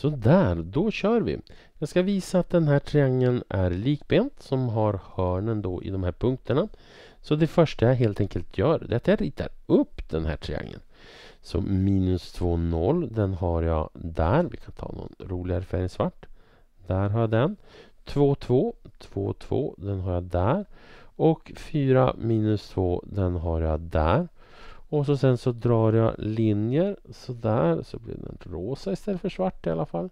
Sådär, då kör vi. Jag ska visa att den här triangeln är likbent som har hörnen då i de här punkterna. Så det första jag helt enkelt gör är att jag ritar upp den här triangeln. Så minus 2, 0, den har jag där. Vi kan ta någon roligare färg svart. Där har jag den. 2, 2, 2, 2, den har jag där. Och 4 minus 2, den har jag där. Och så sen så drar jag linjer sådär så blir den rosa istället för svart i alla fall.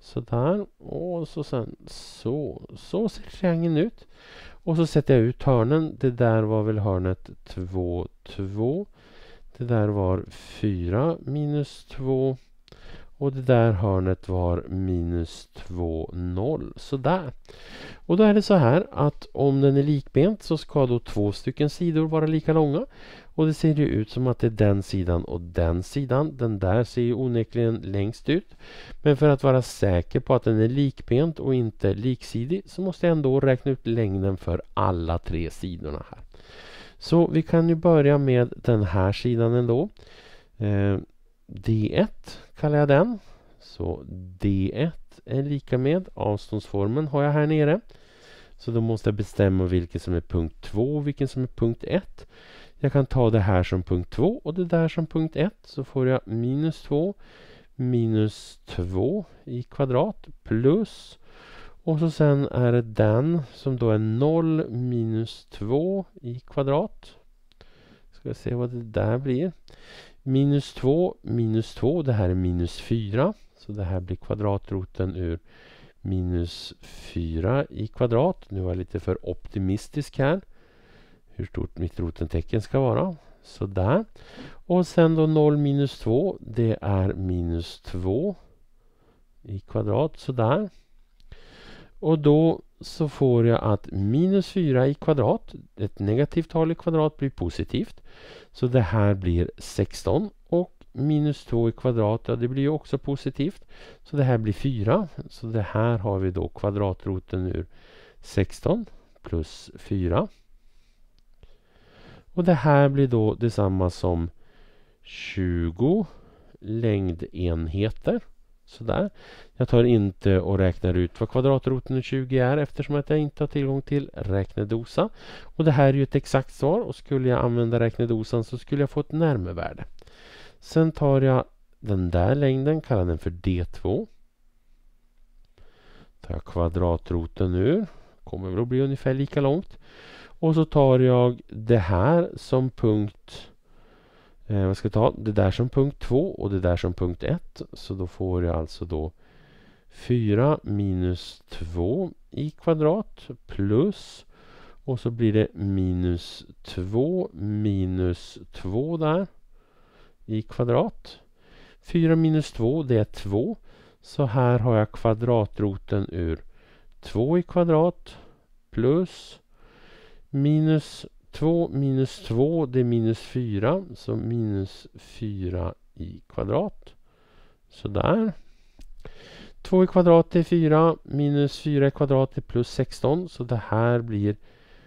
Sådär och så sen så. Så ser triangeln ut. Och så sätter jag ut hörnen. Det där var väl hörnet 2, 2. Det där var 4 minus 2. Och det där hörnet var minus 2, 0. Sådär. Och då är det så här att om den är likbent så ska då två stycken sidor vara lika långa. Och det ser ju ut som att det är den sidan och den sidan. Den där ser ju onekligen längst ut. Men för att vara säker på att den är likbent och inte liksidig så måste jag ändå räkna ut längden för alla tre sidorna här. Så vi kan ju börja med den här sidan ändå. Eh, D1 kallar jag den. Så D1 är lika med avståndsformen har jag här nere. Så då måste jag bestämma vilken som är punkt 2 och vilken som är punkt 1. Jag kan ta det här som punkt 2 och det där som punkt 1. Så får jag minus 2 minus 2 i kvadrat plus och så sen är det den som då är 0 minus 2 i kvadrat. Ska vi se vad det där blir. Minus 2 minus 2, det här är minus 4. Så det här blir kvadratroten ur minus 4 i kvadrat. Nu var jag lite för optimistisk här. Hur stort mitt rotentecken ska vara. Sådär. Och sen då 0 minus 2. Det är minus 2 i kvadrat. Sådär. Och då så får jag att minus 4 i kvadrat, ett negativt tal i kvadrat blir positivt. Så det här blir 16 och minus 2 i kvadrat, ja det blir ju också positivt. Så det här blir 4. Så det här har vi då kvadratroten ur 16 plus 4. Och det här blir då detsamma som 20 längdenheter. Sådär. Jag tar inte och räknar ut vad kvadratroten ur 20 är eftersom att jag inte har tillgång till räknedosa. Och det här är ju ett exakt svar och skulle jag använda räknedosan så skulle jag få ett närmevärde. Sen tar jag den där längden, kallar den för D2. Tar jag kvadratroten ur, kommer väl att bli ungefär lika långt. Och så tar jag det här som punkt eh, vad ska jag ta? Det där som punkt 2 och det där som punkt 1. Så då får jag alltså då 4 minus 2 i kvadrat plus och så blir det minus 2 minus 2 där i kvadrat. 4 minus 2 det är 2. Så här har jag kvadratroten ur 2 i kvadrat plus minus 2 minus 2 det är minus 4. Så minus 4 i kvadrat. Sådär. 2 i kvadrat är 4. Minus 4 i kvadrat är plus 16. Så det här blir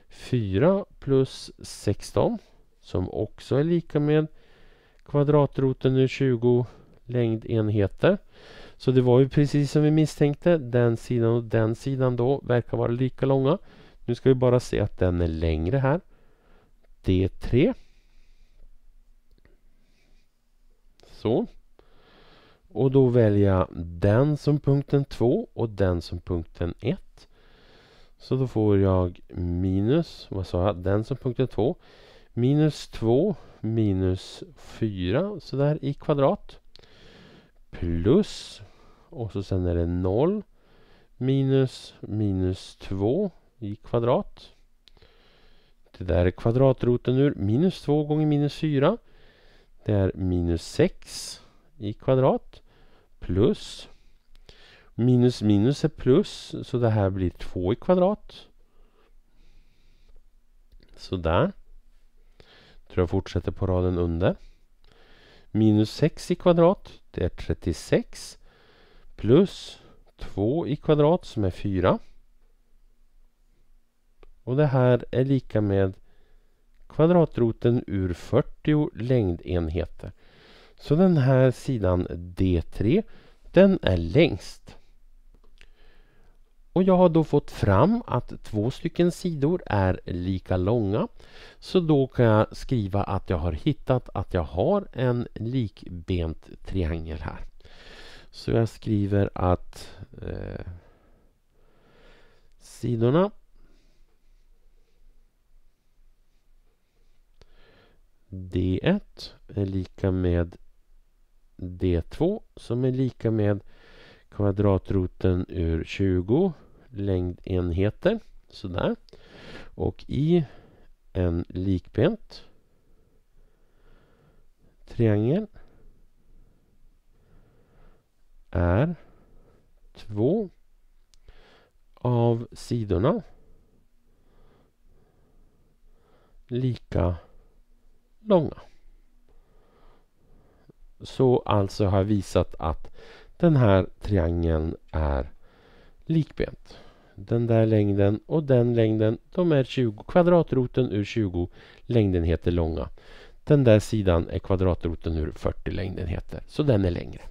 4 plus 16. Som också är lika med Kvadratroten är 20 längdenheter. Så det var ju precis som vi misstänkte. Den sidan och den sidan då verkar vara lika långa. Nu ska vi bara se att den är längre här. D3. Så. Och då väljer jag den som punkten 2 och den som punkten 1. Så då får jag minus, vad sa jag, den som punkten 2 minus 2 minus 4 sådär i kvadrat plus och så sen är det 0 minus minus 2 i kvadrat. Det där är kvadratroten ur minus 2 gånger minus 4. Det är minus 6 i kvadrat plus minus minus är plus så det här blir 2 i kvadrat. Sådär. Tror jag fortsätter på raden under. Minus 6 i kvadrat, det är 36. Plus 2 i kvadrat som är 4. Och det här är lika med kvadratroten ur 40 längdenheter. Så den här sidan D3, den är längst. Och jag har då fått fram att två stycken sidor är lika långa. Så då kan jag skriva att jag har hittat att jag har en likbent triangel här. Så jag skriver att eh, sidorna D1 är lika med D2 som är lika med kvadratroten ur 20 längdenheter. Sådär. Och i en likbent triangel är två av sidorna lika långa. Så alltså har jag visat att den här triangeln är likbent den där längden och den längden. De är 20. Kvadratroten ur 20 längdenheter långa. Den där sidan är kvadratroten ur 40 längdenheter. Så den är längre.